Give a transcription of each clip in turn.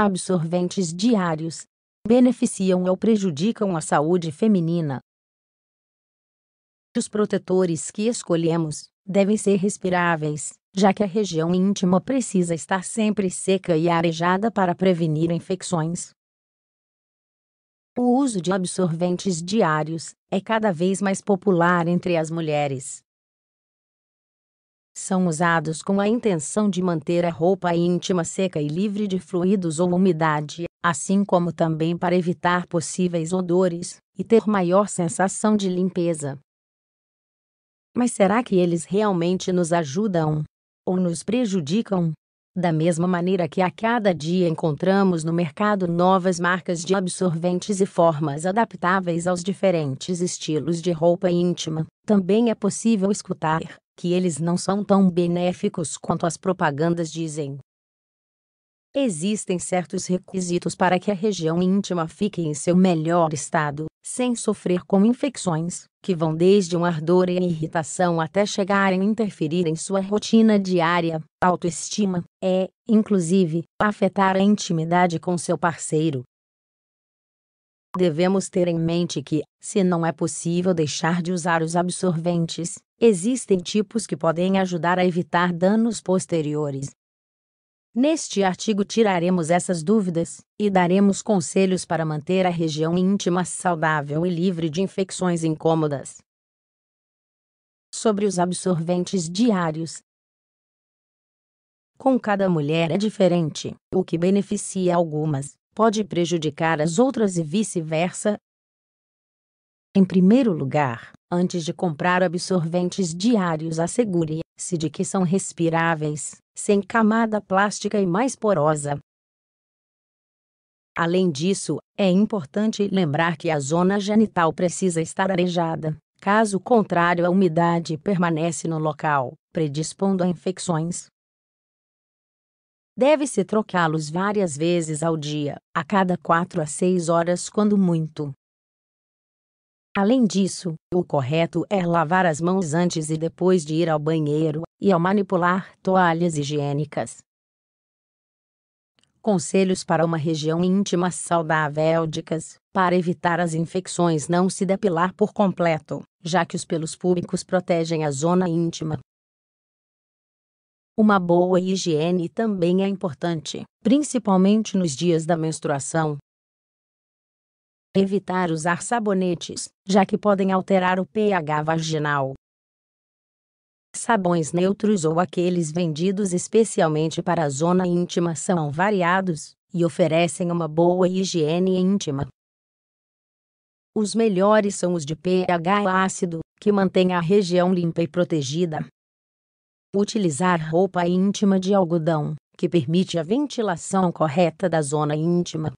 absorventes diários, beneficiam ou prejudicam a saúde feminina. Os protetores que escolhemos devem ser respiráveis, já que a região íntima precisa estar sempre seca e arejada para prevenir infecções. O uso de absorventes diários é cada vez mais popular entre as mulheres são usados com a intenção de manter a roupa íntima seca e livre de fluidos ou umidade, assim como também para evitar possíveis odores e ter maior sensação de limpeza. Mas será que eles realmente nos ajudam? Ou nos prejudicam? Da mesma maneira que a cada dia encontramos no mercado novas marcas de absorventes e formas adaptáveis aos diferentes estilos de roupa íntima, também é possível escutar que eles não são tão benéficos quanto as propagandas dizem. Existem certos requisitos para que a região íntima fique em seu melhor estado, sem sofrer com infecções, que vão desde um ardor e irritação até chegarem a interferir em sua rotina diária, autoestima, é, inclusive, afetar a intimidade com seu parceiro, Devemos ter em mente que, se não é possível deixar de usar os absorventes, existem tipos que podem ajudar a evitar danos posteriores. Neste artigo tiraremos essas dúvidas e daremos conselhos para manter a região íntima saudável e livre de infecções incômodas. Sobre os absorventes diários. Com cada mulher é diferente, o que beneficia algumas, pode prejudicar as outras e vice-versa. Em primeiro lugar, antes de comprar absorventes diários, assegure-se de que são respiráveis, sem camada plástica e mais porosa. Além disso, é importante lembrar que a zona genital precisa estar arejada, caso contrário, a umidade permanece no local, predispondo a infecções, Deve-se trocá-los várias vezes ao dia, a cada quatro a seis horas, quando muito. Além disso, o correto é lavar as mãos antes e depois de ir ao banheiro e ao manipular toalhas higiênicas. Conselhos para uma região íntima saudável dicas para evitar as infecções não se depilar por completo, já que os pelos públicos protegem a zona íntima uma boa higiene também é importante, principalmente nos dias da menstruação. Evitar usar sabonetes, já que podem alterar o pH vaginal. Sabões neutros ou aqueles vendidos especialmente para a zona íntima são variados e oferecem uma boa higiene íntima. Os melhores são os de pH ácido, que mantém a região limpa e protegida, Utilizar roupa íntima de algodão, que permite a ventilação correta da zona íntima.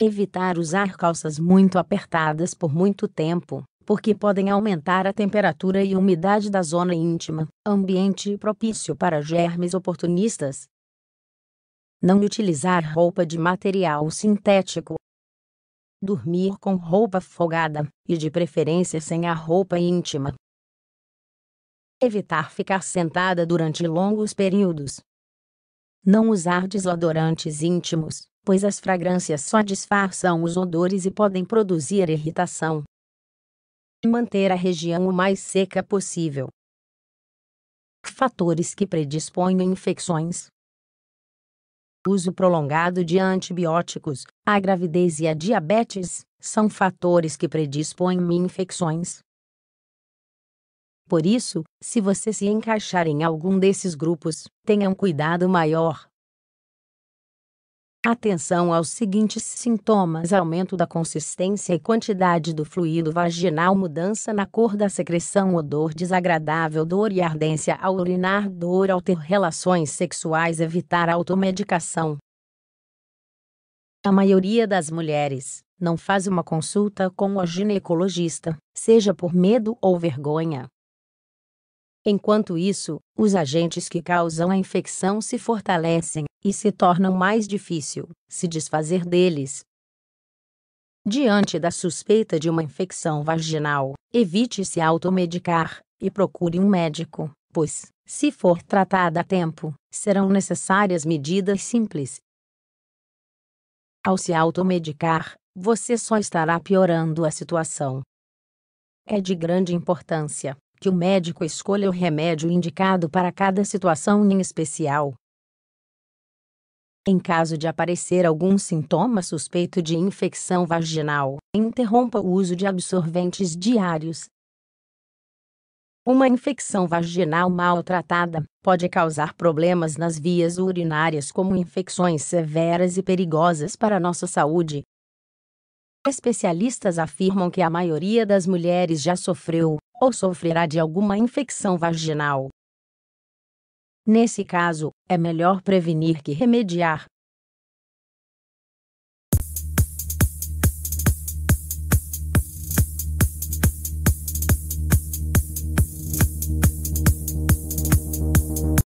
Evitar usar calças muito apertadas por muito tempo, porque podem aumentar a temperatura e umidade da zona íntima, ambiente propício para germes oportunistas. Não utilizar roupa de material sintético. Dormir com roupa folgada, e de preferência sem a roupa íntima, Evitar ficar sentada durante longos períodos. Não usar desodorantes íntimos, pois as fragrâncias só disfarçam os odores e podem produzir irritação. Manter a região o mais seca possível. Fatores que predispõem a infecções. Uso prolongado de antibióticos, a gravidez e a diabetes são fatores que predispõem infecções. Por isso, se você se encaixar em algum desses grupos, tenha um cuidado maior. Atenção aos seguintes sintomas: aumento da consistência e quantidade do fluido vaginal, mudança na cor da secreção, odor desagradável, dor e ardência ao urinar, dor ao ter relações sexuais, evitar automedicação. A maioria das mulheres não faz uma consulta com o ginecologista, seja por medo ou vergonha, Enquanto isso, os agentes que causam a infecção se fortalecem e se tornam mais difícil se desfazer deles. Diante da suspeita de uma infecção vaginal, evite se automedicar e procure um médico, pois, se for tratada a tempo, serão necessárias medidas simples. Ao se automedicar, você só estará piorando a situação. É de grande importância que o médico escolha o remédio indicado para cada situação em especial. Em caso de aparecer algum sintoma suspeito de infecção vaginal, interrompa o uso de absorventes diários. Uma infecção vaginal maltratada pode causar problemas nas vias urinárias, como infecções severas e perigosas para a nossa saúde. Especialistas afirmam que a maioria das mulheres já sofreu ou sofrerá de alguma infecção vaginal. Nesse caso, é melhor prevenir que remediar,